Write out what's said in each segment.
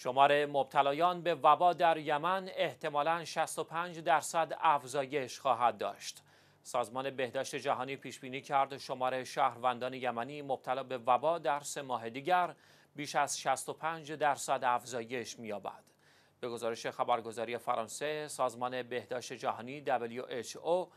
شمار مبتلایان به وبا در یمن احتمالاً 65 درصد افزایش خواهد داشت. سازمان بهداشت جهانی پیش بینی کرد شمار شهروندان یمنی مبتلا به وبا در سه ماه دیگر بیش از 65 درصد افزایش می‌یابد. به گزارش خبرگزاری فرانسه، سازمان بهداشت جهانی WHO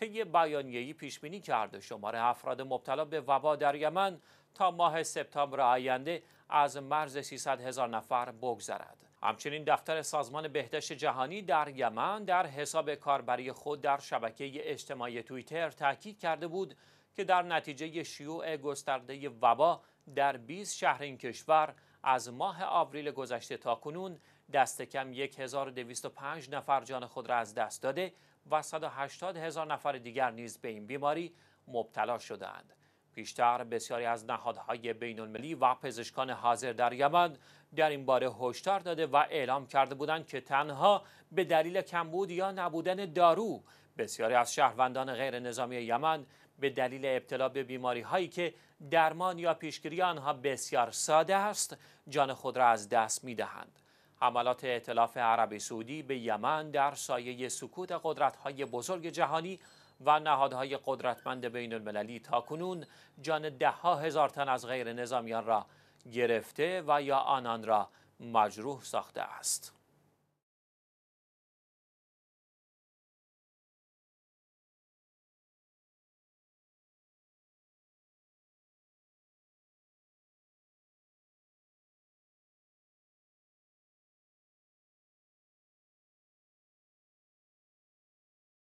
طی بیانیه‌ای پیش بینی کرده شماره افراد مبتلا به وبا در یمن تا ماه سپتامبر آینده از مرز 300 هزار نفر بگذرد. همچنین دفتر سازمان بهداشت جهانی در یمن در حساب کاربری خود در شبکه اجتماعی توییتر تاکید کرده بود که در نتیجه شیوع گسترده وبا در 20 شهر این کشور از ماه آوریل گذشته تا کنون دست کم 1205 نفر جان خود را از دست داده و 180 هزار نفر دیگر نیز به این بیماری مبتلا شدهاند. پیشتر بسیاری از نهادهای بین المللی و پزشکان حاضر در یمن در این باره هشدار داده و اعلام کرده بودند که تنها به دلیل کمبود یا نبودن دارو بسیاری از شهروندان غیر نظامی یمن به دلیل ابتلا به بیماری هایی که درمان یا پیشگیری آنها بسیار ساده است جان خود را از دست می دهند. حملات اعتلاف عربی سعودی به یمن در سایه سکوت قدرت های بزرگ جهانی و نهادهای قدرتمند بین المللی تا کنون جان ده ها هزار تن از غیر نظامیان را گرفته و یا آنان را مجروح ساخته است.